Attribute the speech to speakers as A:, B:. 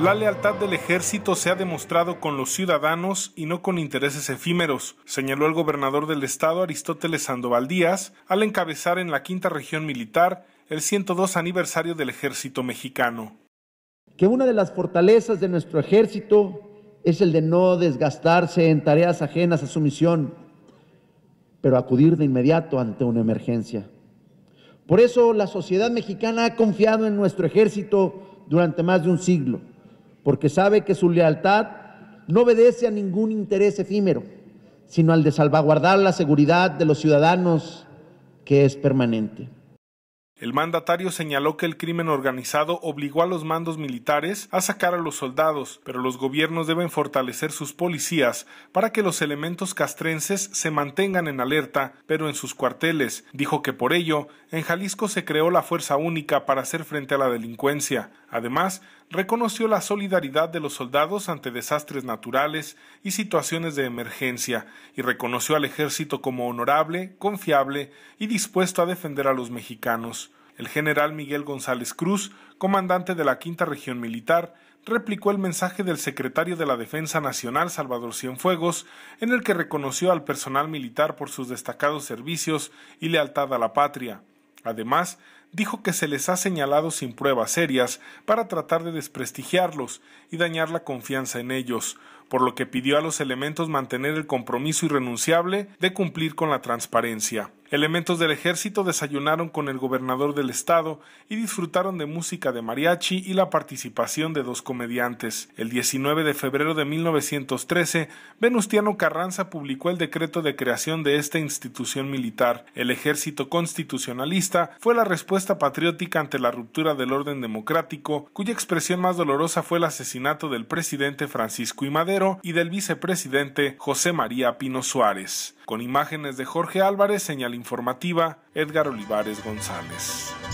A: La lealtad del ejército se ha demostrado con los ciudadanos y no con intereses efímeros, señaló el gobernador del estado Aristóteles Sandoval Díaz al encabezar en la quinta región militar el 102 aniversario del ejército mexicano.
B: Que una de las fortalezas de nuestro ejército es el de no desgastarse en tareas ajenas a su misión, pero acudir de inmediato ante una emergencia. Por eso la sociedad mexicana ha confiado en nuestro ejército durante más de un siglo porque sabe que su lealtad no obedece a ningún interés efímero, sino al de salvaguardar la seguridad de los ciudadanos, que es permanente.
A: El mandatario señaló que el crimen organizado obligó a los mandos militares a sacar a los soldados, pero los gobiernos deben fortalecer sus policías para que los elementos castrenses se mantengan en alerta, pero en sus cuarteles. Dijo que por ello, en Jalisco se creó la Fuerza Única para hacer frente a la delincuencia. Además, reconoció la solidaridad de los soldados ante desastres naturales y situaciones de emergencia, y reconoció al ejército como honorable, confiable y dispuesto a defender a los mexicanos. El general Miguel González Cruz, comandante de la Quinta Región Militar, replicó el mensaje del secretario de la Defensa Nacional, Salvador Cienfuegos, en el que reconoció al personal militar por sus destacados servicios y lealtad a la patria. Además, dijo que se les ha señalado sin pruebas serias para tratar de desprestigiarlos y dañar la confianza en ellos, por lo que pidió a los elementos mantener el compromiso irrenunciable de cumplir con la transparencia. Elementos del ejército desayunaron con el gobernador del estado y disfrutaron de música de mariachi y la participación de dos comediantes. El 19 de febrero de 1913, Venustiano Carranza publicó el decreto de creación de esta institución militar. El ejército constitucionalista fue la respuesta patriótica ante la ruptura del orden democrático, cuya expresión más dolorosa fue el asesinato del presidente Francisco y Madero y del vicepresidente José María Pino Suárez con imágenes de Jorge Álvarez, señal informativa, Edgar Olivares González.